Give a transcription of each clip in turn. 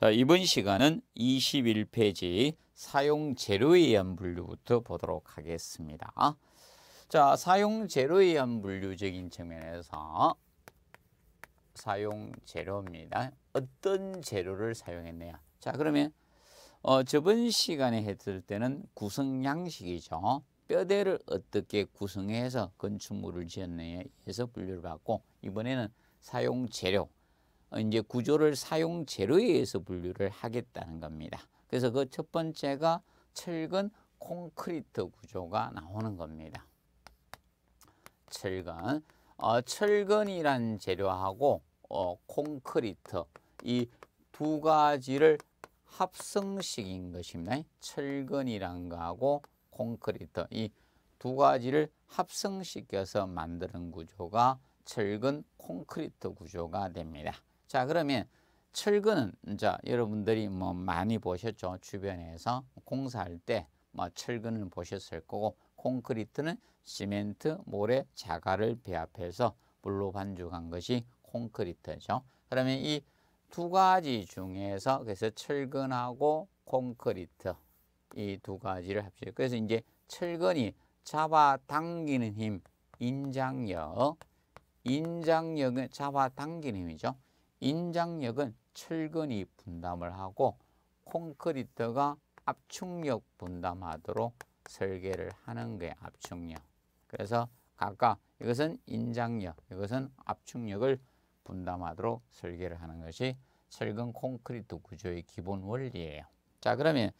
자, 이번 시간은 21페이지 사용 재료에 의한 분류부터 보도록 하겠습니다. 자, 사용 재료에 의한 분류적인 측면에서 사용 재료입니다. 어떤 재료를 사용했느냐. 자, 그러면 어, 저번 시간에 했을 때는 구성 양식이죠. 뼈대를 어떻게 구성해서 건축물을 지었느냐에서 분류를 받고 이번에는 사용 재료, 어, 이제 구조를 사용 재료에 의해서 분류를 하겠다는 겁니다. 그래서 그 첫 번째가 철근 콘크리트 구조가 나오는 겁니다. 철근. 어, 철근이란 재료하고 어, 콘크리트 이 두 가지를 합성식인 것입니다. 철근이란 거하고 콘크리트 이 두 가지를 합성시켜서 만드는 구조가 철근 콘크리트 구조가 됩니다. 자, 그러면 철근은 이 여러분들이 뭐 많이 보셨죠. 주변에서 공사할 때 뭐 철근을 보셨을 거고 콘크리트는 시멘트, 모래, 자갈을 배합해서 물로 반죽한 것이 콘크리트죠. 그러면 이 두 가지 중에서 그래서 철근하고 콘크리트 이 두 가지를 합시다 그래서 이제 철근이 잡아당기는 힘, 인장력, 인장력은 잡아당기는 힘이죠. 인장력은 철근이 분담을 하고 콘크리트가 압축력 분담하도록 설계를 하는 게 압축력. 그래서 각각 이것은 인장력, 이것은 압축력을 분담하도록 설계를 하는 것이 철근 콘크리트 구조의 기본 원리예요. 자 그러면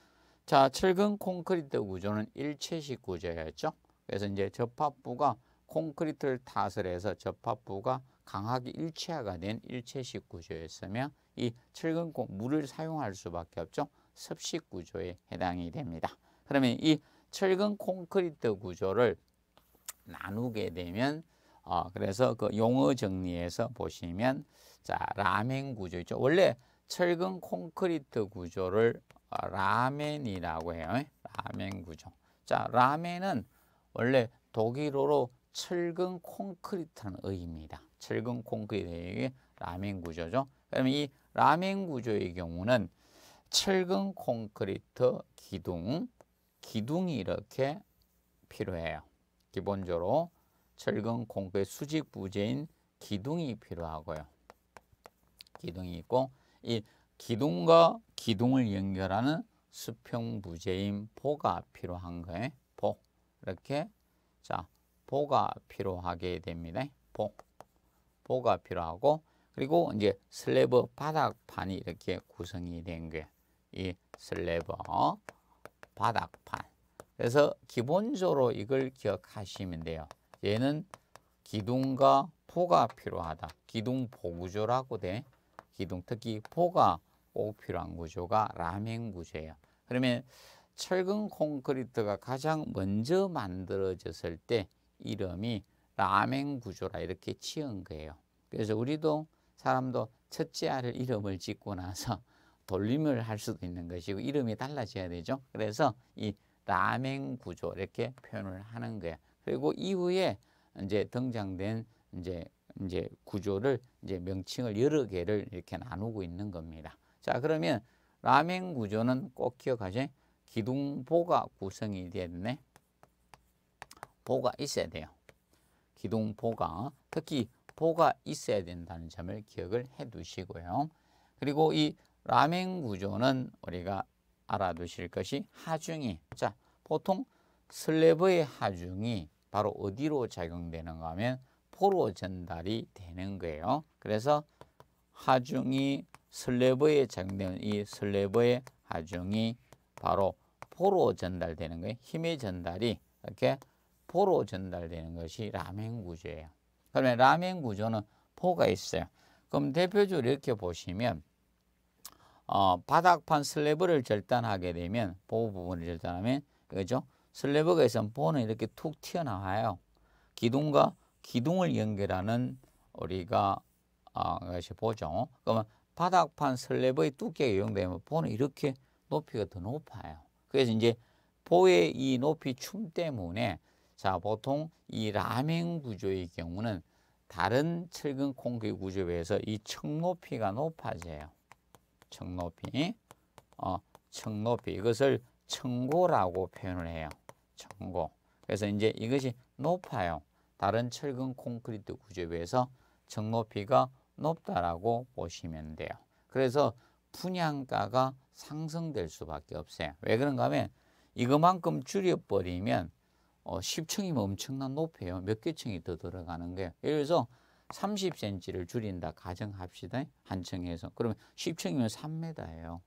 자 철근 콘크리트 구조는 일체식 구조였죠. 그래서 이제 접합부가 콘크리트를 탓을 해서 접합부가 강하게 일체화가 된 일체식 구조였으며 이 철근공 물을 사용할 수밖에 없죠. 습식 구조에 해당이 됩니다. 그러면 이 철근 콘크리트 구조를 나누게 되면 어 그래서 그 용어 정리해서 보시면 자 라멘 구조 있죠. 원래 철근 콘크리트 구조를 어, 라멘이라고 해요. 라멘 구조. 자 라멘은 원래 독일어로 철근 콘크리트라는 의입니다. 철근 콘크리트의 라멘 구조죠. 그러면 이 라멘 구조의 경우는 철근 콘크리트 기둥, 기둥이 이렇게 필요해요. 기본적으로 철근 콘크리트 수직 부재인 기둥이 필요하고요. 기둥이 있고 이 기둥과 기둥을 연결하는 수평 부재인 보가 필요한 거예요. 보 이렇게 자 보가 필요하게 됩니다. 보, 보가 필요하고 그리고 이제 슬래브 바닥판이 이렇게 구성이 된게이 슬래브 바닥판. 그래서 기본적으로 이걸 기억하시면 돼요. 얘는 기둥과 포가 필요하다. 기둥 보구조라고 돼. 기둥 특히 포가 꼭 필요한 구조가 라멘 구조예요. 그러면 철근 콘크리트가 가장 먼저 만들어졌을 때 이름이 라멘 구조라 이렇게 지은 거예요. 그래서 우리도 사람도 첫째 아를 이름을 짓고 나서 돌림을 할 수도 있는 것이고 이름이 달라져야 되죠. 그래서 이 라멘 구조 이렇게 표현을 하는 거예요. 그리고 이후에 이제 등장된 이제 이제 구조를 이제 명칭을 여러 개를 이렇게 나누고 있는 겁니다. 자, 그러면 라멘 구조는 꼭 기억하세요. 기둥보가 구성이 됐네. 보가 있어야 돼요. 기둥 보가, 특히 보가 있어야 된다는 점을 기억을 해 두시고요. 그리고 이 라멘 구조는 우리가 알아두실 것이 하중이. 자, 보통 슬래브의 하중이 바로 어디로 작용되는가 하면 포로 전달이 되는 거예요. 그래서 하중이 슬래브에 작용되는 이 슬래브의 하중이 바로 포로 전달되는 거예요. 힘의 전달이 이렇게 포로 전달되는 것이 라멘 구조예요. 그러면 라멘 구조는 포가 있어요. 그럼 대표적으로 이렇게 보시면 어, 바닥판 슬래브를 절단하게 되면 보 부분을 절단하면 그죠? 슬래브가 있으면 보는 이렇게 툭 튀어나와요. 기둥과 기둥을 연결하는 우리가 어, 아, 것이 보죠. 그러면 바닥판 슬래브의 두께가 이용되면 보는 이렇게 높이가 더 높아요. 그래서 이제 보의 이 높이 춤 때문에 자, 보통 이 라멘 구조의 경우는 다른 철근 콘크리 구조에 비해서 이 층높이가 높아져요. 층높이. 어, 층높이. 이것을 층고라고 표현을 해요. 층고. 그래서 이제 이것이 높아요. 다른 철근 콘크리트 구조에 비해서 층높이가 높다라고 보시면 돼요. 그래서 분양가가 상승될 수밖에 없어요. 왜 그런가 하면 이것만큼 줄여버리면 어, 10층이면 엄청난 높이에요. 몇 개 층이 더 들어가는 게. 예요 예를 들어서 30cm를 줄인다 가정합시다. 한 층에서. 그러면 10층이면 3m예요.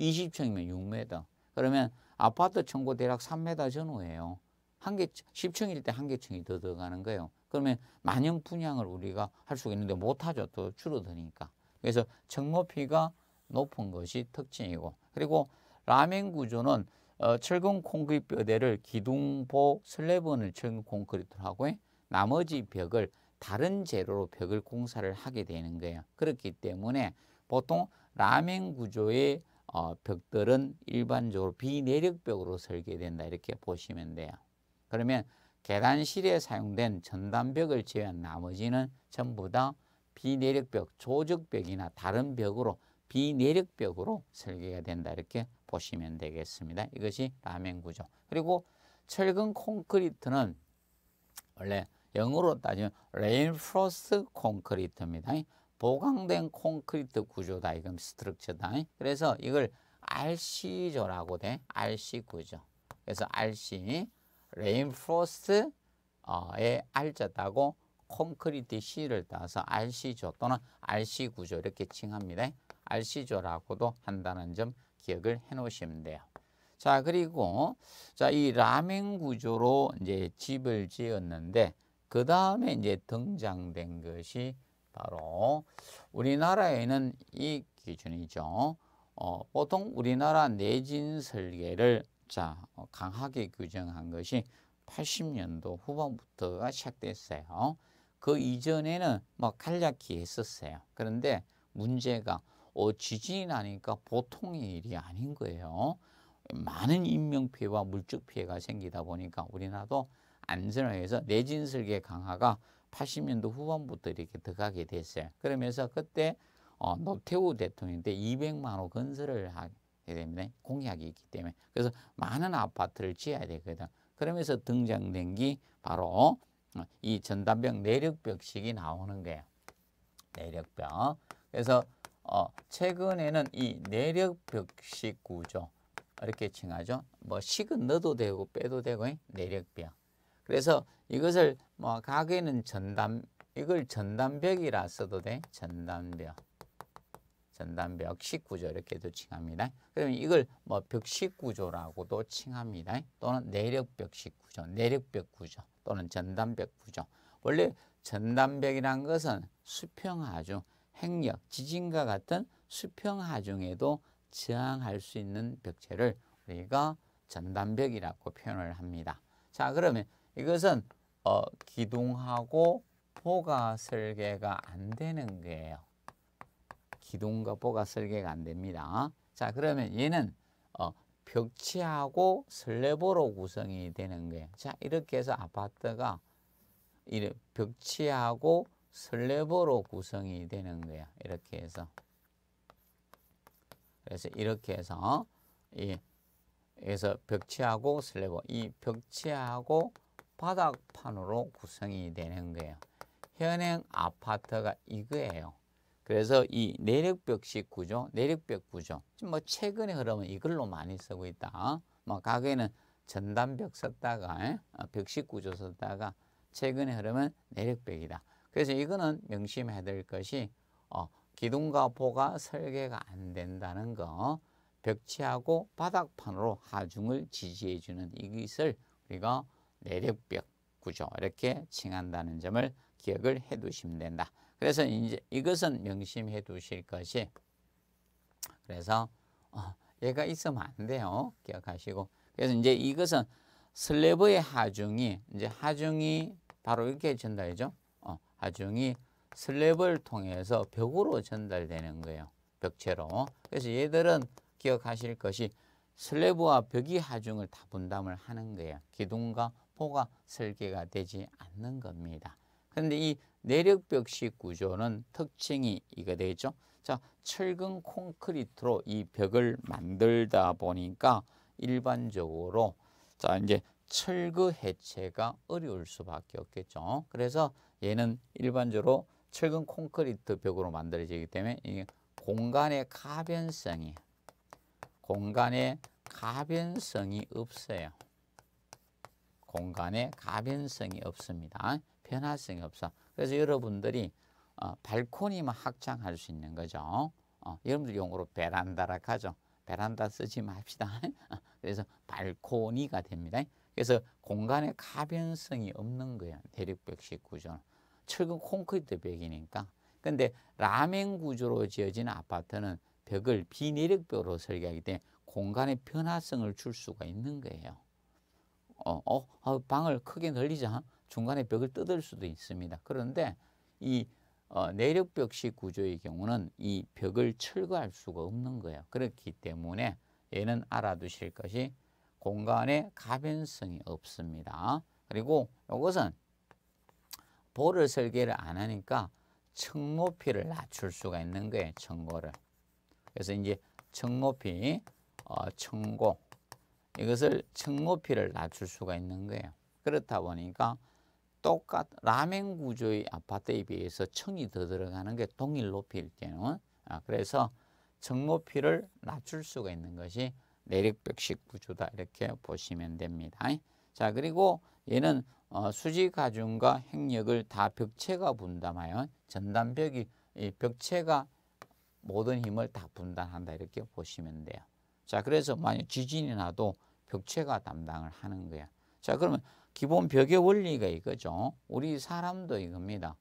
20층이면 6m. 그러면 아파트 청구 대략 3m 전후예요. 한 개, 10층일 때 한 개층이 더 들어가는 거예요. 그러면 만영 분양을 우리가 할 수가 있는데 못하죠. 또 줄어드니까. 그래서 층 높이가 높은 것이 특징이고 그리고 라멘 구조는 어, 철근 콘크리트 뼈대를 기둥보 슬래브을 철근 콘크리트로 하고 나머지 벽을 다른 재료로 벽을 공사를 하게 되는 거예요. 그렇기 때문에 보통 라멘 구조의 어, 벽들은 일반적으로 비내력벽으로 설계된다 이렇게 보시면 돼요. 그러면 계단실에 사용된 전단벽을 제외한 나머지는 전부 다 비내력벽, 조적벽이나 다른 벽으로 비내력벽으로 설계가 된다 이렇게 보시면 되겠습니다. 이것이 라멘 구조. 그리고 철근 콘크리트는 원래 영어로 따지면 레인프로스 콘크리트입니다. 보강된 콘크리트 구조다. 이건 스트럭처다. 그래서 이걸 RC조라고 돼. RC 구조. 그래서 RC 레인프로스의 R자 따고 콘크리트 C를 따서 RC조 또는 RC 구조 이렇게 칭합니다. 알시조라고도 한다는 점 기억을 해 놓으시면 돼요. 자, 그리고 자, 이 라멘 구조로 이제 집을 지었는데 그 다음에 이제 등장된 것이 바로 우리나라에는 이 기준이죠. 어, 보통 우리나라 내진 설계를 자, 어, 강하게 규정한 것이 80년도 후반부터가 시작됐어요. 그 이전에는 뭐 간략히 했었어요. 그런데 문제가 어, 지진이 나니까 보통의 일이 아닌 거예요. 많은 인명피해와 물적피해가 생기다 보니까 우리나라도 안전을 해서 내진설계 강화가 80년도 후반부터 이렇게 들어가게 됐어요. 그러면서 그때 어, 노태우 대통령 때 200만 호 건설을 하게 됩니다. 공약이 있기 때문에. 그래서 많은 아파트를 지어야 되거든. 그러면서 등장된 게 바로 어, 이 전담벽 내력벽식이 나오는 거예요. 내력벽. 그래서 어, 최근에는 이 내력벽식 구조 이렇게 칭하죠. 뭐 식은 넣어도 되고 빼도 되고 내력벽. 그래서 이것을 뭐 가게는 전담 이걸 전담벽이라 써도 돼. 전담벽. 전담벽식 구조 이렇게도 칭합니다. 그러면 이걸 뭐 벽식 구조라고도 칭합니다. 또는 내력벽식 구조, 내력벽 구조 또는 전담벽 구조. 원래 전담벽이란 것은 수평 아주 행력, 지진과 같은 수평 하중에도 저항할 수 있는 벽체를 우리가 전단벽이라고 표현을 합니다. 자, 그러면 이것은 어, 기둥하고 보가 설계가 안 되는 거예요. 기둥과 보가 설계가 안 됩니다. 자, 그러면 얘는 어, 벽체하고 슬래보로 구성이 되는 거예요. 자, 이렇게 해서 아파트가 벽체하고 슬래버로 구성이 되는 거야. 이렇게 해서. 그래서 이렇게 해서 이 그래서 벽체하고 슬래버 이 벽체하고 바닥판으로 구성이 되는 거예요. 현행 아파트가 이거예요. 그래서 이 내력벽식 구조, 내력벽 구조. 뭐 최근에 흐름은 이걸로 많이 쓰고 있다. 뭐과거는 전담벽 썼다가 어, 벽식 구조 썼다가 최근에 흐름은 내력벽이다. 그래서 이거는 명심해야 될 것이 어, 기둥과 보가 설계가 안 된다는 거 벽지하고 바닥판으로 하중을 지지해 주는 이것을 우리가 내력벽 구조 이렇게 칭한다는 점을 기억을 해 두시면 된다. 그래서 이제 이것은 명심해 두실 것이 그래서 어, 얘가 있으면 안 돼요. 기억하시고 그래서 이제 이것은 슬래버의 하중이 이제 하중이 바로 이렇게 전달이죠. 하중이 슬랩을 통해서 벽으로 전달되는 거예요. 벽체로. 그래서 얘들은 기억하실 것이 슬래브와 벽이 하중을 다 분담을 하는 거예요. 기둥과 포가 설계가 되지 않는 겁니다. 그런데 이 내력벽식 구조는 특징이 이거 되죠 자, 철근 콘크리트로 이 벽을 만들다 보니까 일반적으로 자, 이제 철거 해체가 어려울 수밖에 없겠죠. 그래서 얘는 일반적으로 철근 콘크리트 벽으로 만들어지기 때문에 이 공간의 가변성이 공간의 가변성이 없어요. 공간의 가변성이 없습니다. 변화성이 없어. 그래서 여러분들이 어, 발코니만 확장할 수 있는 거죠. 어, 여러분들 용어로 베란다라 하죠. 베란다 쓰지 맙시다. 그래서 발코니가 됩니다. 그래서 공간의 가변성이 없는 거예요. 대륙백식 구조는. 철근 콘크리트 벽이니까. 근데 라멘 구조로 지어진 아파트는 벽을 비내력벽으로 설계하기 때문에 공간의 변화성을줄 수가 있는 거예요. 어, 어, 어, 방을 크게 늘리자 중간에 벽을 뜯을 수도 있습니다. 그런데 이 어, 내력벽식 구조의 경우는 이 벽을 철거할 수가 없는 거예요. 그렇기 때문에 얘는 알아두실 것이 공간의 가변성이 없습니다. 그리고 이것은 볼을 설계를 안 하니까 청높이를 낮출 수가 있는 거예요. 청고를. 그래서 이제 청높이, 어, 청고 이것을 청높이를 낮출 수가 있는 거예요. 그렇다 보니까 똑같 라멘 구조의 아파트에 비해서 층이 더 들어가는 게 동일 높이일 때는 아, 그래서 청높이를 낮출 수가 있는 것이 내력벽식 구조다 이렇게 보시면 됩니다. 자 그리고 얘는 어, 수지 가중과 핵력을 다 벽체가 분담하여 전단벽이 벽체가 모든 힘을 다 분담한다 이렇게 보시면 돼요. 자 그래서 만약 지진이 나도 벽체가 담당을 하는 거야. 자 그러면 기본 벽의 원리가 이거죠. 우리 사람도 이겁니다.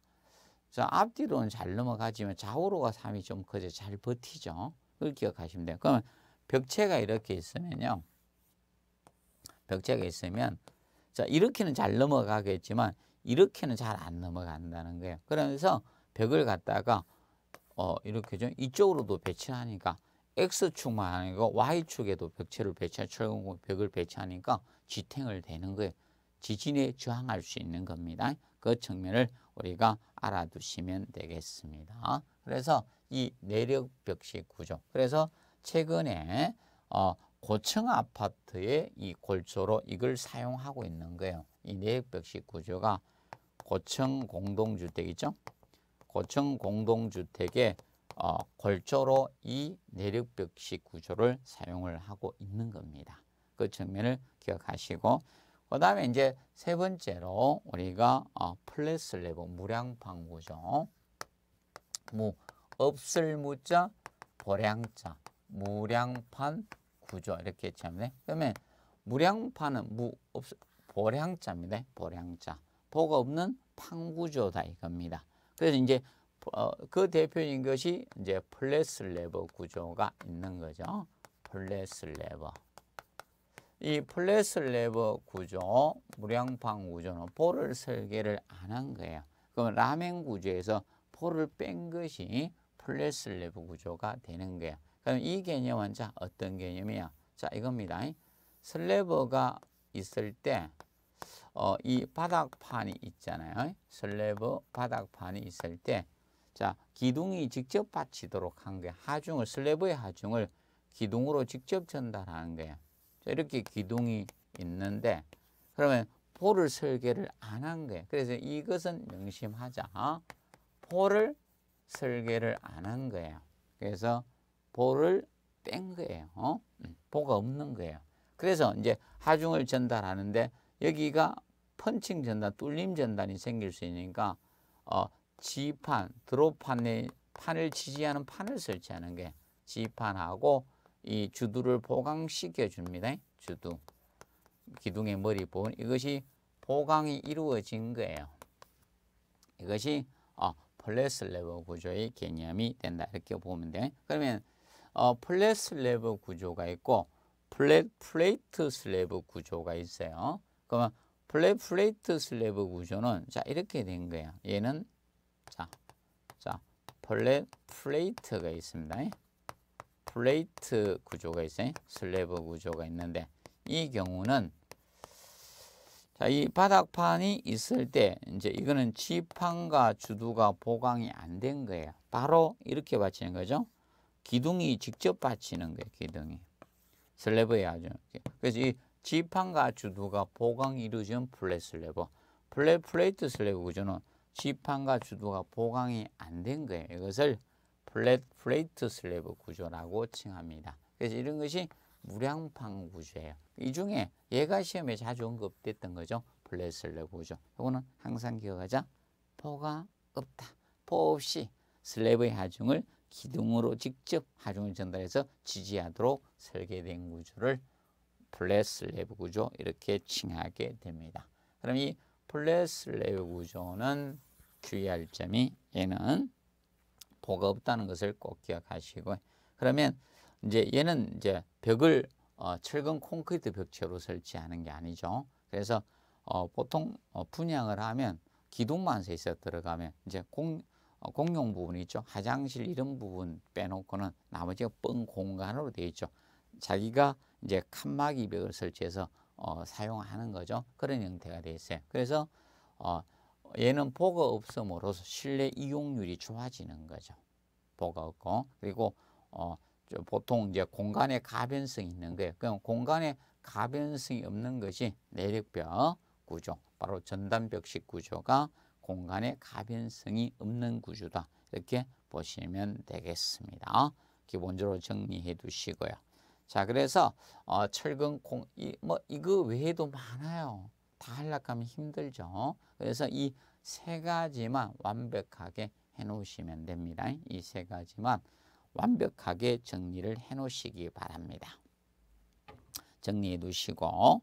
자 앞뒤로는 잘 넘어가지만 좌우로가 삶이좀 커져 잘 버티죠. 그걸 기억하시면 돼요. 그러면 벽체가 이렇게 있으면요. 벽체가 있으면 자, 이렇게는 잘 넘어가겠지만 이렇게는 잘 안 넘어간다는 거예요. 그러면서 벽을 갖다가 어, 이렇게 좀 이쪽으로도 배치하니까 X축만 아니고 Y축에도 벽체를 배치할 철 벽을 배치하니까 지탱을 되는 거예요. 지진에 저항할 수 있는 겁니다. 그 측면을 우리가 알아두시면 되겠습니다. 그래서 이 내력 벽식 구조. 그래서 최근에 어, 고층 아파트의 이 골조로 이걸 사용하고 있는 거예요. 이 내역벽식 구조가 고층 공동주택이죠. 고층 공동주택의 어, 골조로 이 내력벽식 구조를 사용을 하고 있는 겁니다. 그 측면을 기억하시고 그 다음에 이제 세 번째로 우리가 어, 플랫스 레버 무량판 구조 무 없을 무자 보량자 무량판 부조 이렇게 했잖아면 그러면 무량파는 무, 없, 보량자입니다. 보량자. 보가 없는 판구조다 이겁니다. 그래서 이제 어, 그 대표인 것이 이제 플래스 레버 구조가 있는 거죠. 플래스 레버. 이 플래스 레버 구조, 무량판 구조는 볼을 설계를 안 한 거예요. 그럼 라멘 구조에서 볼을 뺀 것이 플래스 레버 구조가 되는 거예요. 그럼 이 개념은 자 어떤 개념이야? 자 이겁니다. 슬래버가 있을 때 어, 이 바닥판이 있잖아요. 슬래버 바닥판이 있을 때 자, 기둥이 직접 받치도록 한 게 하중을 슬래버의 하중을 기둥으로 직접 전달하는 거예 자, 이렇게 기둥이 있는데 그러면 폴을 설계를 안 한거예 그래서 이것은 명심하자. 폴을 설계를 안 한거예 그래서 보를 뺀 거예요. 어? 보가 음. 없는 거예요. 그래서 이제 하중을 전달하는데 여기가 펀칭 전단, 뚫림 전단이 생길 수 있으니까 어, 지판, 드롭판에 판을 지지하는 판을 설치하는 게 지판하고 이 주두를 보강시켜 줍니다. 주두. 기둥의 머리 부분 이것이 보강이 이루어진 거예요. 이것이 어, 플래스 레버 구조의 개념이 된다 이렇게 보면 돼. 그러면 어, 플랫 슬래브 구조가 있고 플랫 플레이트 슬래브 구조가 있어요. 그러면 플랫 플레이트 슬래브 구조는 자 이렇게 된 거야. 얘는 자, 자 플랫 플레이트가 있습니다. 플레이트 구조가 있어요. 슬래브 구조가 있는데 이 경우는 자, 이 바닥판이 있을 때 이제 이거는 지판과 주두가 보강이 안 된 거예요. 바로 이렇게 받치는 거죠. 기둥이 직접 받치는 거예요. 기둥이. 슬래브에 아주. 그래서 이 지판과 주두가 보강 이루전 플랫 슬래브. 플랫 플레이트 슬래브 구조는 지판과 주두가 보강이 안 된 거예요. 이것을 플랫 플레이트 슬래브 구조라고 칭합니다. 그래서 이런 것이 무량판 구조예요. 이 중에 예가 시험에 자주 언급됐던 거죠. 플랫 슬래브 구조. 이거는 항상 기억하자. 포가 없다. 포 없이 슬래브의 하중을 기둥으로 직접 하중을 전달해서 지지하도록 설계된 구조를 플랫 슬래브 구조 이렇게 칭하게 됩니다. 그럼 이 플랫 슬래브 구조는 주의할 점이 얘는 도가 없다는 것을 꼭 기억하시고 그러면 이제 얘는 이제 벽을 어, 철근 콘크리트 벽체로 설치하는 게 아니죠. 그래서 어, 보통 어, 분양을 하면 기둥만 세 있어 들어가면 이제 공, 어, 공용 부분이 있죠. 화장실 이런 부분 빼놓고는 나머지가 뻥 공간으로 되어 있죠. 자기가 이제 칸막이 벽을 설치해서 어, 사용하는 거죠. 그런 형태가 되어 있어요. 그래서 어, 얘는 보가 없음으로써 실내 이용률이 좋아지는 거죠. 보가 없고 그리고 어, 보통 이제 공간의 가변성이 있는 거예요. 그럼 공간에 가변성이 없는 것이 내력벽 구조, 바로 전단벽식 구조가 공간의 가변성이 없는 구조다. 이렇게 보시면 되겠습니다. 기본적으로 정리해 두시고요. 자, 그래서 어, 철근 공, 이, 뭐 이거 외에도 많아요. 다 하려면 힘들죠. 그래서 이 세 가지만 완벽하게 해놓으시면 됩니다. 이 세 가지만 완벽하게 정리를 해놓으시기 바랍니다. 정리해 두시고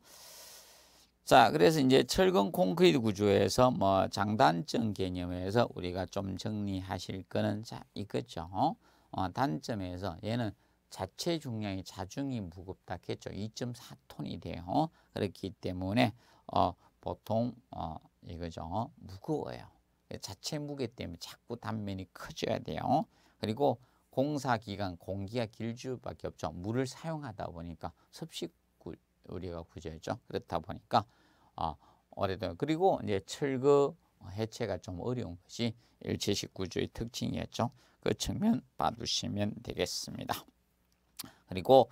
자, 그래서 이제 철근 콘크리트 구조에서 뭐 장단점 개념에서 우리가 좀 정리하실 거는 자, 이거죠. 어, 단점에서 얘는 자체 중량이 자중이 무겁다 했죠. 2.4톤이 돼요. 그렇기 때문에 어, 보통 어, 이거죠. 무거워요. 자체 무게 때문에 자꾸 단면이 커져야 돼요. 그리고 공사 기간 공기가 길줄 밖에 없죠. 물을 사용하다 보니까 섭식 우리가 구조했죠 그렇다 보니까 아, 오래된 그리고 이제 철거 해체가 좀 어려운 것이 일체식구조의 특징이었죠. 그 측면 봐두시면 되겠습니다. 그리고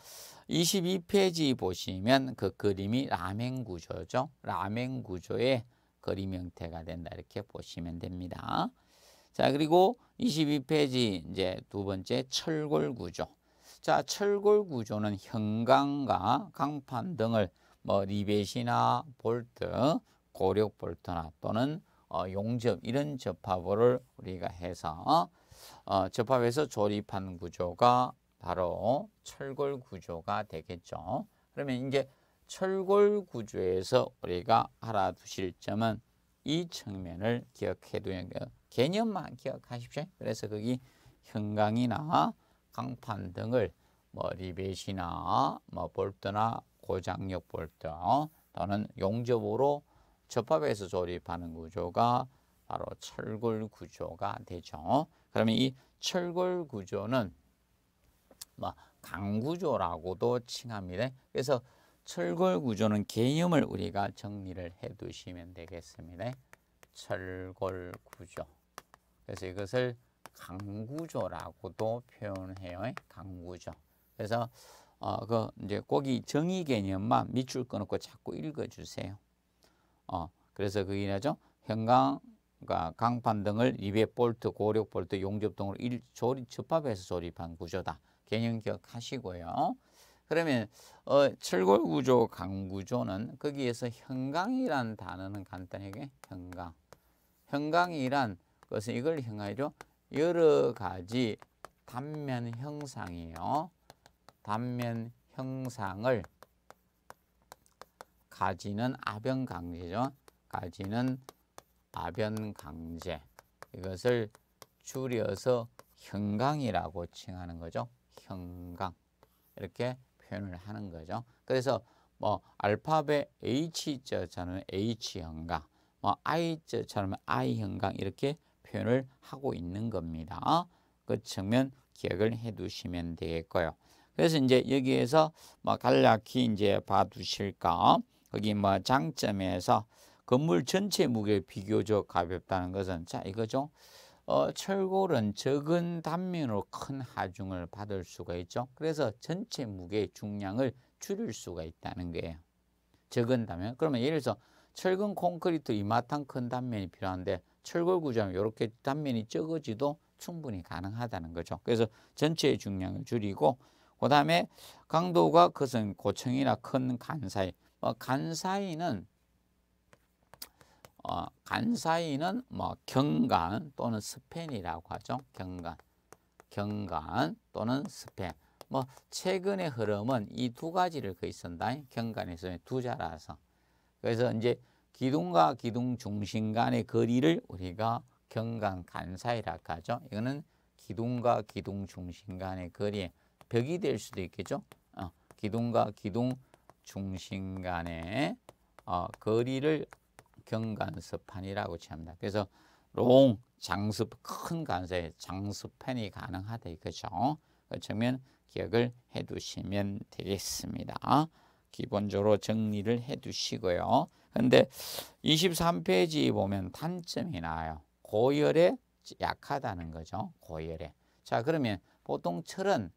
22페이지 보시면 그 그림이 라멘 구조죠. 라멘 구조의 그림 형태가 된다 이렇게 보시면 됩니다. 자 그리고 22페이지 이제 두 번째 철골 구조. 자, 철골 구조는 형광과 강판 등을 뭐 리벳이나 볼트, 고력 볼트나 또는 어, 용접 이런 접합을 우리가 해서 어, 접합해서 조립한 구조가 바로 철골 구조가 되겠죠. 그러면 이제 철골 구조에서 우리가 알아두실 점은 이 측면을 기억해 두는 개념만 기억하십시오. 그래서 거기 형광이나 강판 등을 뭐 리벳이나 뭐 볼트나 고장력 볼트 어, 또는 용접으로 접합해서 조립하는 구조가 바로 철골 구조가 되죠. 그러면 이 철골 구조는 뭐 강구조라고도 칭합니다. 그래서 철골 구조는 개념을 우리가 정리를 해 두시면 되겠습니다. 철골 구조. 그래서 이것을 강구조라고도 표현해요. 강구조. 그래서 어, 그 이제 거기 정의 개념만 밑줄 끊고 자꾸 읽어주세요. 어, 그래서 그게 뭐죠? 현강, 그러니까 강판 등을 200볼트, 고6 볼트 용접 등으로 일, 조립, 접합해서 조립한 구조다. 개념 기억하시고요. 그러면 어, 철골 구조, 강 구조는 거기에서 현강이란 단어는 간단하게 현강. 현강이란 것은 이걸 향하죠. 여러 가지 단면 형상이에요. 단면 형상을 가지는 아변강제죠. 가지는 아변강제. 이것을 줄여서 형강이라고 칭하는 거죠. 형강. 이렇게 표현을 하는 거죠. 그래서 뭐 알파벳 H자처럼 H형강, 뭐 I자처럼 I형강 이렇게 표현을 하고 있는 겁니다. 그 측면 기억을 해 두시면 되겠고요. 그래서 이제 여기에서 뭐 간략히 이제 봐두실까. 거기 뭐 장점에서 건물 전체 무게 비교적 가볍다는 것은 자 이거죠. 어, 철골은 적은 단면으로 큰 하중을 받을 수가 있죠. 그래서 전체 무게 중량을 줄일 수가 있다는 거예요. 적은 단면. 그러면 예를 들어서 철근 콘크리트 이마탄 큰 단면이 필요한데 철골구조는 이렇게 단면이 적어지도 충분히 가능하다는 거죠. 그래서 전체의 중량을 줄이고 그다음에 강도가 그것은 고층이나 큰 간 사이. 뭐 어, 간 사이는 어, 간 사이는 뭐 경간 또는 스팬이라고 하죠. 경간, 경간 또는 스팬. 뭐 최근의 흐름은 이 두 가지를 거의 쓴다. 경간에서 두 자라서. 그래서 이제 기둥과 기둥 중심 간의 거리를 우리가 경관 간사이라고 하죠. 이거는 기둥과 기둥 중심 간의 거리에 벽이 될 수도 있겠죠. 어, 기둥과 기둥 중심 간의 어, 거리를 경간습판이라고 취니다 그래서 롱 장습 큰 간사에 장습판이 가능하다 이거죠. 그 측면 기억을 해두시면 되겠습니다. 기본적으로 정리를 해 두시고요. 근데 23페이지 보면 단점이 나요. 고열에 약하다는 거죠. 고열에. 자, 그러면 보통 철은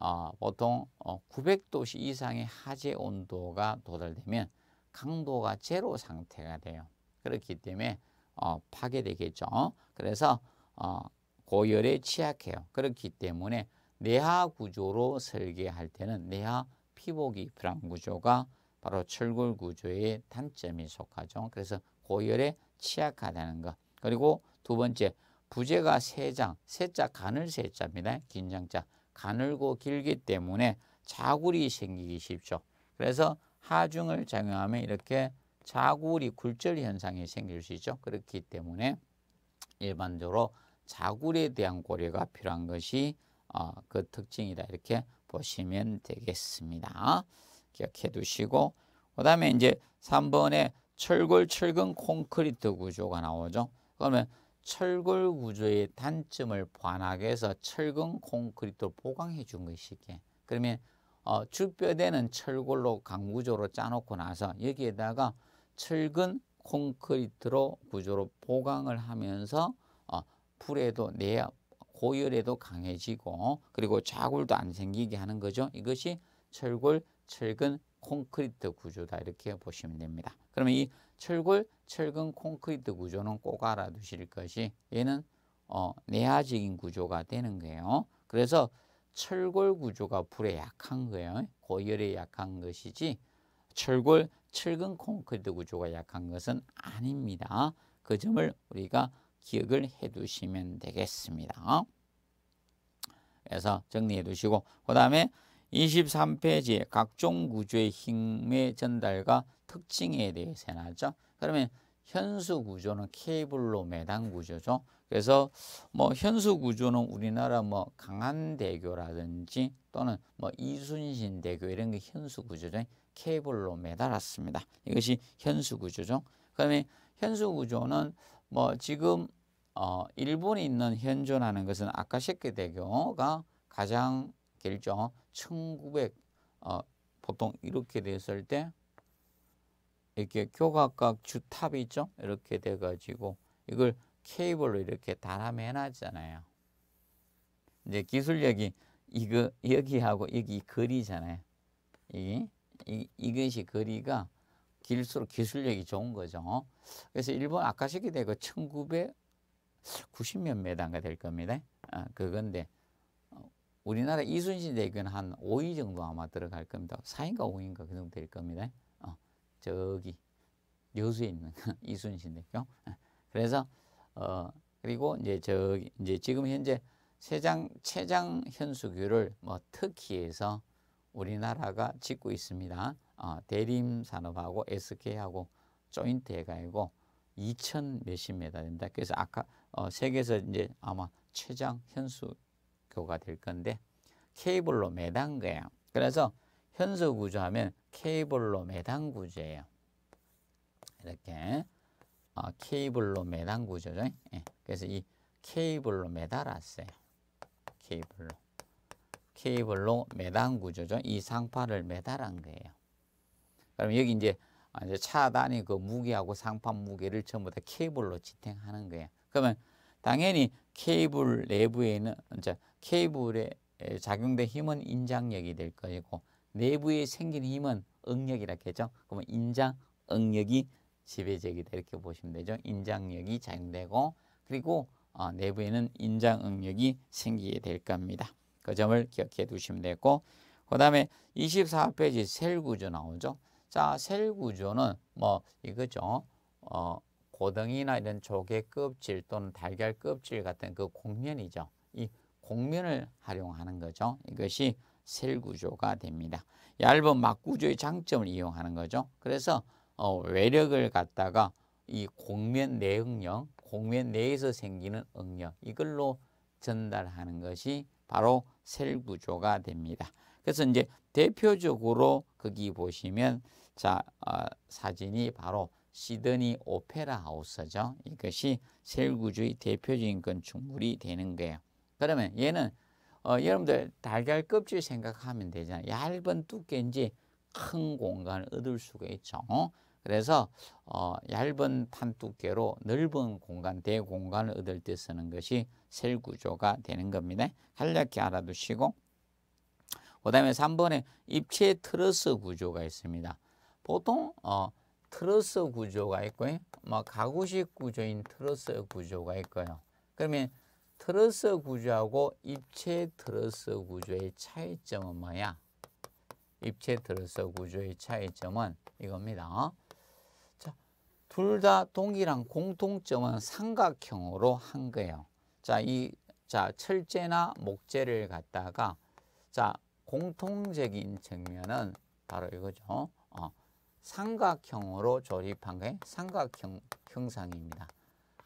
어, 보통 900도씨 어, 이상의 하재 온도가 도달되면 강도가 제로 상태가 돼요. 그렇기 때문에 어, 파괴되겠죠. 그래서 어, 고열에 취약해요. 그렇기 때문에 내하 구조로 설계할 때는 내하 피복이 불안 구조가 바로 철골 구조의 단점이 속하죠. 그래서 고열에 취약하다는 것. 그리고 두 번째 부재가 세장, 세자 가늘 세자입니다. 긴장자 가늘고 길기 때문에 자굴이 생기기 쉽죠. 그래서 하중을 작용하면 이렇게 자굴이 굴절 현상이 생길 수 있죠. 그렇기 때문에 일반적으로 자굴에 대한 고려가 필요한 것이 어, 그 특징이다. 이렇게 보시면 되겠습니다. 기억해 두시고 그 다음에 이제 3번에 철골철근 콘크리트 구조가 나오죠. 그러면 철골 구조의 단점을 보하기해서 철근 콘크리트 보강해 준 것이 게 그러면 어, 주뼈대는 철골로 강구조로 짜놓고 나서 여기에다가 철근 콘크리트로 구조로 보강을 하면서 어, 불에도 내 고열에도 강해지고 그리고 자골도안 생기게 하는 거죠. 이것이 철골, 철근, 콘크리트 구조다 이렇게 보시면 됩니다. 그러면 이 철골, 철근, 콘크리트 구조는 꼭 알아두실 것이 얘는 어, 내화적인 구조가 되는 거예요. 그래서 철골 구조가 불에 약한 거예요. 고열에 약한 것이지 철골, 철근 콘크리트 구조가 약한 것은 아닙니다. 그 점을 우리가 기억을 해두시면 되겠습니다. 그래서 정리해 두시고 그 다음에 23페이지에 각종 구조의 힘의 전달과 특징에 대해서 해놨죠. 그러면 현수 구조는 케이블로 매단 구조죠. 그래서 뭐 현수 구조는 우리나라 뭐 강한대교라든지 또는 뭐 이순신대교 이런 게 현수 구조죠. 케이블로 매달았습니다. 이것이 현수 구조죠. 그다음 현수 구조는 뭐 지금 어, 일본이 있는 현존하는 것은 아카시키 대교가 가장 길죠. 1900 어, 보통 이렇게 됐을 때 이렇게 교각각 주탑이 있죠. 이렇게 돼가지고 이걸 케이블로 이렇게 다람해 놨잖아요. 이제 기술력이 이거 여기하고 여기 거리잖아요. 이, 이 이것이 거리가 길수록 기술력이 좋은 거죠. 그래서 일본 아카시기 대가 그 1 9 9 0년매단가될 겁니다. 아, 그건데 어, 우리나라 이순신 대교는 한 5위 정도 아마 들어갈 겁니다. 4인가 5인가 그 정도 될 겁니다. 어, 저기 여수에 있는 이순신 대교. 어, 그래서 어 그리고 이제 저기 이제 지금 현재 세장 최장 현수교를 뭐 터키에서 우리나라가 짓고 있습니다. 어, 대림산업하고 SK하고 조인트 해가지고 2천 몇십 메다 된다. 그래서 아까 어, 세계에서 이제 아마 최장 현수교가 될 건데 케이블로 매단 거예요. 그래서 현수 구조하면 케이블로 매단 구조예요. 이렇게 어, 케이블로 매단 구조죠. 예. 그래서 이 케이블로 매달았어요. 케이블로 케이블로 매단 구조죠. 이 상파를 매달한 거예요. 그럼 여기 이제 아, 이제 차단이 그 무게하고 상판 무게를 전부 다 케이블로 지탱하는 거예요. 그러면 당연히 케이블 내부에 는 이제 케이블에 작용된 힘은 인장력이 될 것이고 내부에 생긴 힘은 응력이라 했죠. 그러면 인장 응력이 지배적이다 이렇게 보시면 되죠. 인장력이 작용되고 그리고 어, 내부에는 인장 응력이 생기게 될 겁니다. 그 점을 기억해 두시면 되고 그 다음에 24페이지 셀 구조 나오죠. 자, 셀 구조는 뭐 이거죠. 어, 고등이나 이런 조개 껍질 또는 달걀 껍질 같은 그 곡면이죠. 이 곡면을 활용하는 거죠. 이것이 셀 구조가 됩니다. 얇은 막 구조의 장점을 이용하는 거죠. 그래서 어, 외력을 갖다가 이공면 내응력, 공면 내에서 생기는 응력 이걸로 전달하는 것이 바로 셀 구조가 됩니다. 그래서 이제 대표적으로 거기 보시면 자, 어, 사진이 바로 시드니 오페라 하우스죠. 이것이 셀구주의 대표적인 건축물이 되는 거예요. 그러면 얘는 어, 여러분들 달걀 껍질 생각하면 되잖아요. 얇은 두께인지 큰 공간을 얻을 수가 있죠. 어? 그래서 어, 얇은 판 두께로 넓은 공간, 대공간을 얻을 때 쓰는 것이 셀 구조가 되는 겁니다. 간략히 알아두시고 그 다음에 3번에 입체 트러스 구조가 있습니다. 보통 어, 트러스 구조가 있고요. 뭐 가구식 구조인 트러스 구조가 있고요. 그러면 트러스 구조하고 입체 트러스 구조의 차이점은 뭐야? 입체 트러스 구조의 차이점은 이겁니다. 자, 둘 다 동일한 공통점은 삼각형으로 한 거예요. 자, 이 자, 철제나 목재를 갖다가 자, 공통적인 측면은 바로 이거죠. 삼각형으로 조립한 게 삼각형 형상입니다.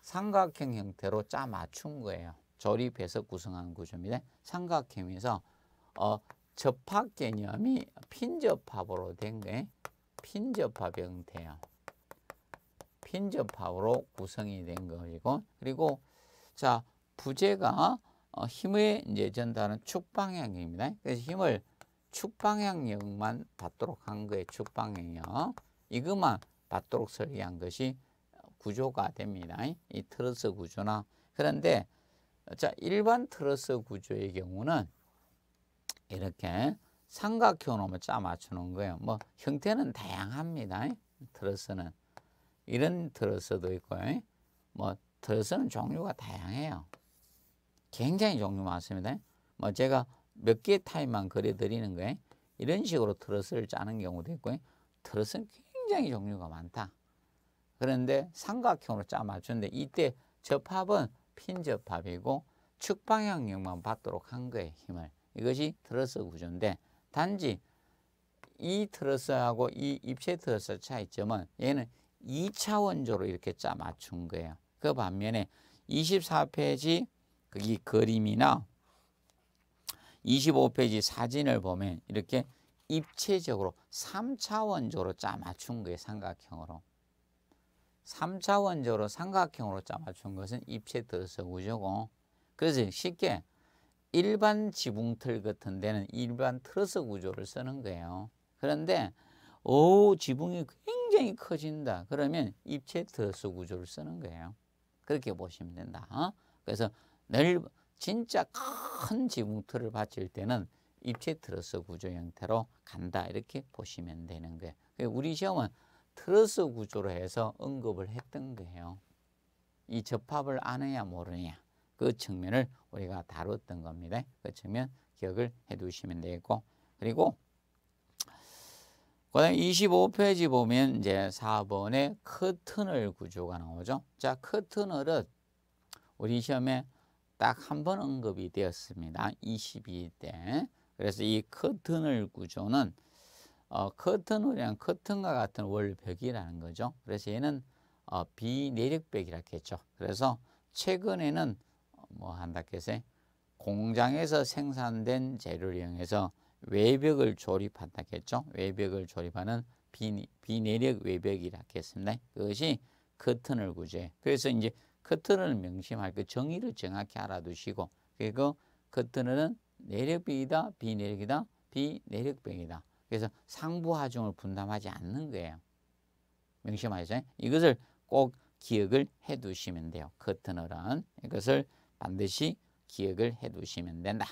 삼각형 형태로 짜 맞춘 거예요. 조립해서 구성한 구조입니다. 삼각형에서 어, 접합 개념이 핀접합으로 된 게 핀접합 형태예요. 핀접합으로 구성이 된 것이고 그리고 자 부재가 어, 힘의 이제 전달은 축 방향입니다. 그래서 힘을 축방향력만 받도록 한 거예요. 축방향력. 이것만 받도록 설계한 것이 구조가 됩니다. 이 트러스 구조나 그런데 자 일반 트러스 구조의 경우는 이렇게 삼각형으로 짜 맞추는 거예요. 뭐 형태는 다양합니다. 트러스는 이런 트러스도 있고 뭐 트러스는 종류가 다양해요. 굉장히 종류 많습니다. 뭐 제가 몇 개의 타입만 그려드리는 거예요. 이런 식으로 트러스 짜는 경우도 있고 트러스 굉장히 종류가 많다. 그런데 삼각형으로 짜 맞추는데 이때 접합은 핀 접합이고 측방향력만 받도록 한 거예요. 힘을. 이것이 트러스 구조인데 단지 이 트러스하고 이 입체 트러스 차이점은 얘는 2차원조로 이렇게 짜 맞춘 거예요. 그 반면에 24페이지 그 이 그림이나 25페이지 사진을 보면 이렇게 입체적으로 3차원적으로 짜 맞춘 거예요. 삼각형으로. 3차원적으로 삼각형으로 짜 맞춘 것은 입체 더서 구조고 그래서 쉽게 일반 지붕틀 같은 데는 일반 틀어서 구조를 쓰는 거예요. 그런데 오 지붕이 굉장히 커진다. 그러면 입체 더스 구조를 쓰는 거예요. 그렇게 보시면 된다. 어? 그래서 넓, 진짜 큰 지붕틀을 받칠 때는 입체 트러스 구조 형태로 간다 이렇게 보시면 되는 거예요. 우리 시험은 트러스 구조로 해서 언급을 했던 거예요. 이 접합을 아느냐 모르냐 그 측면을 우리가 다뤘던 겁니다. 그 측면 기억을 해두시면 되겠고 그리고 그다음 25페이지 보면 이제 4번에 커튼을 구조가 나오죠. 자, 커튼을은 우리 시험에 딱한번 언급이 되었습니다. 22회 그래서 이 커튼을 구조는 어, 커튼이란 커튼과 같은 월벽이라는 거죠. 그래서 얘는 어, 비내력벽이라고 했죠. 그래서 최근에는 어, 뭐 한다 했어 공장에서 생산된 재료를 이용해서 외벽을 조립한다 했죠. 외벽을 조립하는 비, 비내력 외벽이라고 했습니다. 그것이 커튼을 구제. 그래서 이제 커튼을 명심할 그 정의를 정확히 알아두시고 그리고 커튼은 내력비이다 비내력이다 비내력병이다. 그래서 상부하중을 분담하지 않는 거예요. 명심하셨죠? 이것을 꼭 기억을 해두시면 돼요. 커튼어란 이것을 반드시 기억을 해두시면 된다.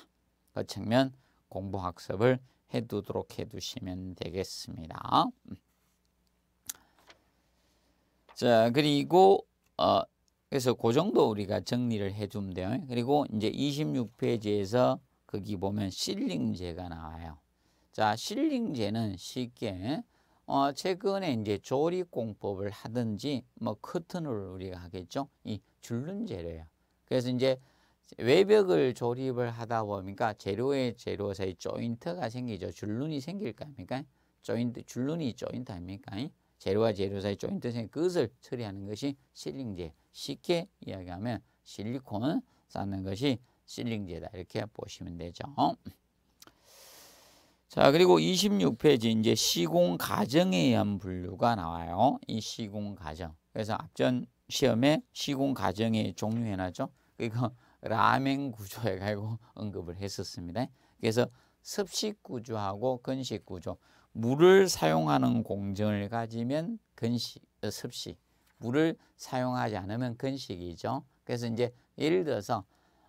그 측면 공부학습을 해두도록 해두시면 되겠습니다. 음. 자 그리고 어, 그래서 그 정도 우리가 정리를 해주면 돼요. 그리고 이제 26페이지에서 거기 보면 실링제가 나와요. 자, 실링제는 쉽게 어, 최근에 이제 조리공법을 하든지 뭐 커튼을 우리가 하겠죠. 이 줄눈 재료예요. 그래서 이제 외벽을 조립을 하다 보니까 재료에 재료 사이 조인트가 생기죠. 줄눈이 생길 거 아닙니까? 조인트, 줄눈이 조인트 아닙니까? 재료와 재료 사이 조인트의 끝을 처리하는 것이 실링제. 쉽게 이야기하면 실리콘 쌓는 것이 실링제다. 이렇게 보시면 되죠. 자, 그리고 26페이지 이제 시공 과정에 의한 분류가 나와요. 이 시공 과정. 그래서 앞전 시험에 시공 과정의 종류해 놨죠. 그러니까 라멘 구조에 가지고 언급을 했었습니다. 그래서 습식 구조하고 근식 구조. 물을 사용하는 공정을 가지면 근식, 어, 습식, 물을 사용하지 않으면 근식이죠. 그래서 이제 예를 들어서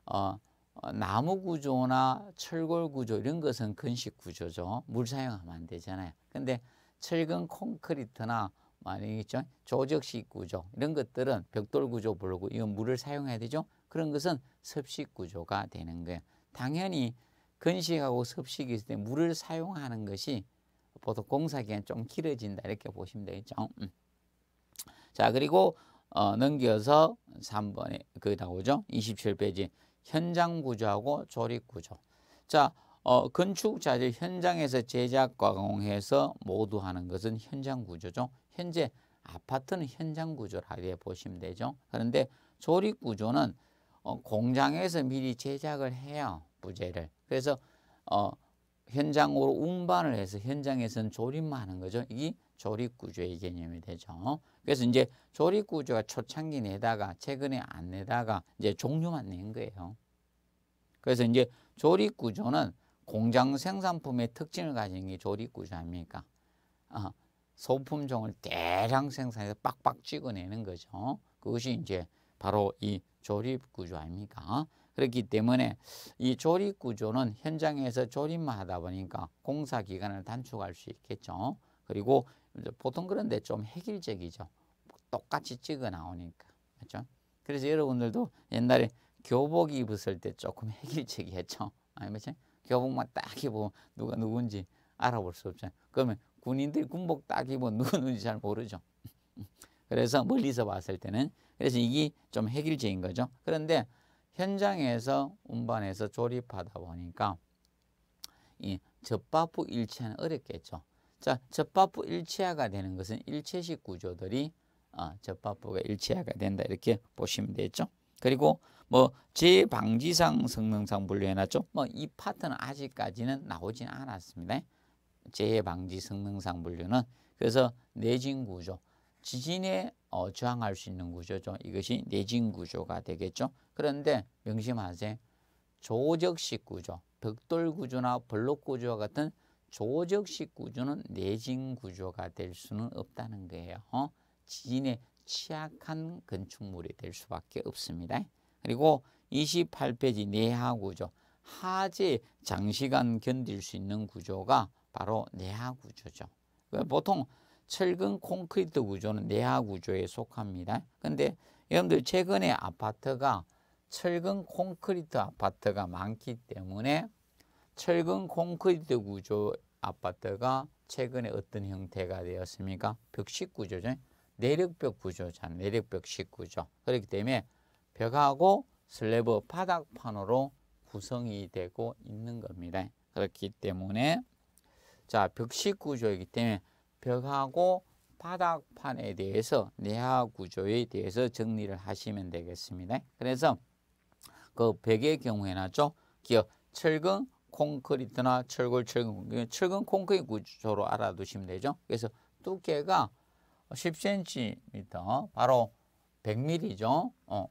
어, 어, 나무 구조나 철골 구조 이런 것은 근식 구조죠. 물 사용하면 안 되잖아요. 근데 철근 콘크리트나 말이겠 뭐 조적식 구조 이런 것들은 벽돌 구조 부르고 이건 물을 사용해야 되죠. 그런 것은 섭식 구조가 되는 거예요. 당연히 근식하고 섭식이 있을 때 물을 사용하는 것이 보통 공사 기간 좀 길어진다 이렇게 보시면 되겠죠. 음. 자 그리고 어, 넘겨서 3번에 그기 나오죠. 27페이지 현장 구조하고 조립 구조. 자 어, 건축 자재 현장에서 제작과 공해서 모두 하는 것은 현장 구조죠. 현재 아파트는 현장 구조라 이게 보시면 되죠. 그런데 조립 구조는 어, 공장에서 미리 제작을 해요. 부재를. 그래서 어, 현장으로 운반을 해서 현장에서는 조립만 하는 거죠. 이 조립 구조의 개념이 되죠. 그래서 이제 조립 구조가 초창기 내다가 최근에 안 내다가 이제 종류만 낸 거예요. 그래서 이제 조립 구조는 공장 생산품의 특징을 가진 게 조립 구조 아닙니까? 아, 소품종을 대량 생산해서 빡빡 찍어내는 거죠. 그것이 이제 바로 이 조립 구조 아닙니까? 그렇기 때문에 이 조립 구조는 현장에서 조립만 하다 보니까 공사 기간을 단축할 수 있겠죠. 그리고 보통 그런데 좀 획일적이죠. 똑같이 찍어 나오니까. 그렇죠? 그래서 여러분들도 옛날에 교복 입었을 때 조금 획일적이었죠. 아니면 교복만 딱 입으면 누가 누군지 알아볼 수 없잖아요. 그러면 군인들 군복 딱 입으면 누군지 잘 모르죠. 그래서 멀리서 봤을 때는 그래서 이게 좀 획일적인 거죠. 그런데 현장에서 운반해서 조립하다 보니까 이접합부 일체는 어렵겠죠. 자, 접바부 일체화가 되는 것은 일체식 구조들이 아, 어, 접바부가 일체화가 된다 이렇게 보시면 되겠죠. 그리고 뭐 재방지상 성능상 분류해놨죠. 뭐 이 파트는 아직까지는 나오진 않았습니다. 재방지 성능상 분류는 그래서 내진 구조, 지진에 어, 저항할 수 있는 구조죠. 이것이 내진 구조가 되겠죠. 그런데 명심하세요. 조적식 구조, 벽돌 구조나 블록 구조와 같은 조적식 구조는 내진 구조가 될 수는 없다는 거예요. 어? 지진에 취약한 건축물이 될 수밖에 없습니다. 그리고 28페이지 내하 구조, 하재 장시간 견딜 수 있는 구조가 바로 내하 구조죠. 그 보통 철근 콘크리트 구조는 내하 구조에 속합니다. 근데 여러분들 최근에 아파트가 철근 콘크리트 아파트가 많기 때문에 철근 콘크리트 구조 아파트가 최근에 어떤 형태가 되었습니까? 벽식 구조죠. 내력벽 구조잖아요. 내력벽식 구조. 그렇기 때문에 벽하고 슬래브 바닥판으로 구성이 되고 있는 겁니다. 그렇기 때문에 자 벽식 구조이기 때문에 벽하고 바닥판에 대해서 내하 구조에 대해서 정리를 하시면 되겠습니다. 그래서 그 벽의 경우에나 하죠. 기어 철근 콘크리트나 철골 철근 철근 콘크리트 구조로 알아두시면 되죠. 그래서 두께가 10cm 바로 100mm죠. 어,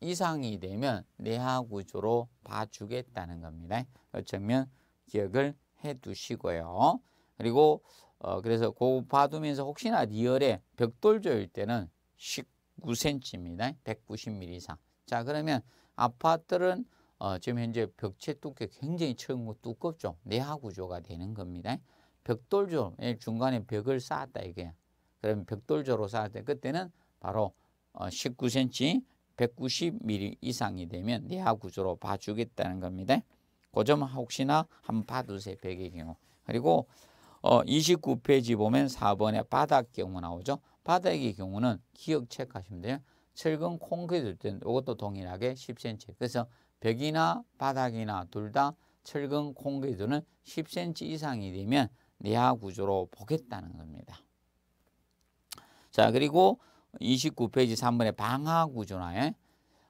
이상이 되면 내하 구조로 봐주겠다는 겁니다. 정면 그 기억을 해 두시고요. 그리고 어, 그래서 그 봐두면서 혹시나 리얼에 벽돌조일 때는 19cm입니다. 190mm 이상. 자, 그러면 아파트는 어, 지금 현재 벽체 두께 굉장히 처음으로 두껍죠. 내하 구조가 되는 겁니다. 벽돌조, 중간에 벽을 쌓았다 이게. 그럼 벽돌조로 쌓았다. 그때는 바로 어, 19cm, 190mm 이상이 되면 내하 구조로 봐주겠다는 겁니다. 그점 혹시나 한번 봐두세요. 벽의 경우. 그리고 어, 29페이지 보면 4번에 바닥 경우 나오죠. 바닥의 경우는 기억 체크하시면 돼요. 철근 콘크리트 때는 이것도 동일하게 10cm. 그래서 벽이나 바닥이나 둘 다 철근 콘크리트는 10cm 이상이 되면 내하 구조로 보겠다는 겁니다. 자, 그리고 29페이지 3번에 방하 구조나요.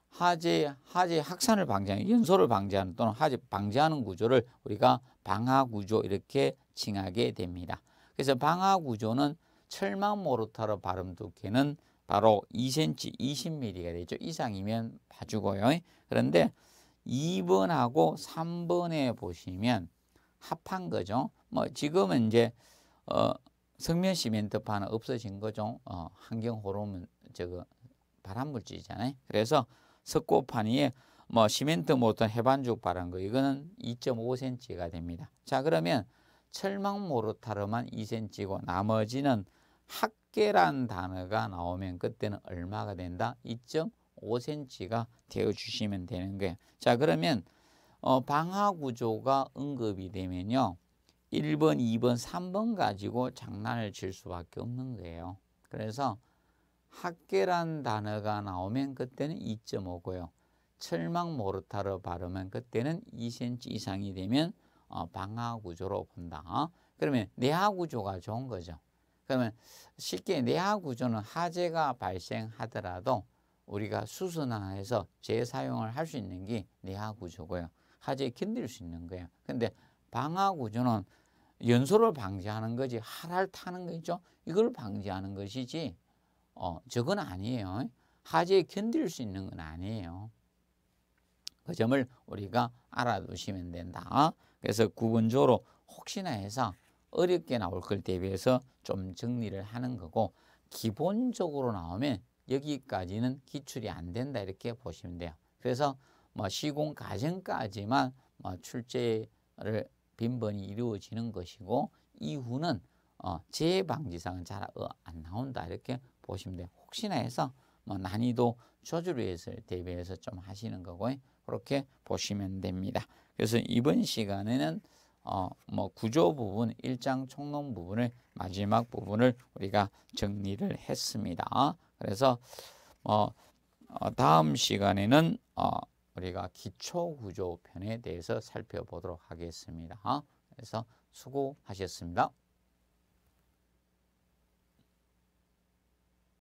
하재 하재 확산을 방지하는 연소를 방지하는 또는 하재 방지하는 구조를 우리가 방화 구조 이렇게 칭하게 됩니다. 그래서 방화 구조는 철망 모르타르 발음 두께는 바로 2cm, 20mm가 되죠. 이상이면 봐주고요. 그런데 2번하고 3번에 보시면 합한 거죠. 뭐 지금은 이제 어, 성면 시멘트판은 없어진 거죠. 어, 환경 호르몬 저거 발암물질이잖아요. 그래서 석고판이에 뭐 시멘트 모터 해반죽 바른 거 이거는 2.5cm가 됩니다. 자 그러면 철망 모르타르만 2cm고 나머지는 합계란 단어가 나오면 그때는 얼마가 된다? 2.5cm가 되어주시면 되는 거예요. 자 그러면 어, 방화 구조가 응급이 되면요. 1번, 2번, 3번 가지고 장난을 칠 수밖에 없는 거예요. 그래서 학계란 단어가 나오면 그때는 2.5고요. 철망 모르타르 바르면 그때는 2cm 이상이 되면 어, 방아 구조로 본다. 그러면 내하 구조가 좋은 거죠. 그러면 쉽게 내하 구조는 화재가 발생하더라도 우리가 수선화해서 재사용을 할 수 있는 게 내하 구조고요. 화재 견딜 수 있는 거예요. 근데 방아 구조는 연소를 방지하는 거지, 하랄 타는 거죠. 이걸 방지하는 것이지 어, 저건 아니에요. 하지에 견딜 수 있는 건 아니에요. 그 점을 우리가 알아두시면 된다. 그래서 구분조로 혹시나 해서 어렵게 나올 걸 대비해서 좀 정리를 하는 거고 기본적으로 나오면 여기까지는 기출이 안 된다 이렇게 보시면 돼요. 그래서 뭐 시공 과정까지만 뭐 출제를 빈번히 이루어지는 것이고 이후는 어, 재방지상은 잘안 어, 나온다 이렇게 보시면 돼요. 혹시나 해서 뭐 난이도 조절를 위해서 대비해서 좀 하시는 거고 그렇게 보시면 됩니다. 그래서 이번 시간에는 어, 뭐 구조 부분, 일장 총론 부분을 마지막 부분을 우리가 정리를 했습니다. 그래서 뭐, 어, 다음 시간에는 어, 우리가 기초 구조 편에 대해서 살펴보도록 하겠습니다. 그래서 수고하셨습니다.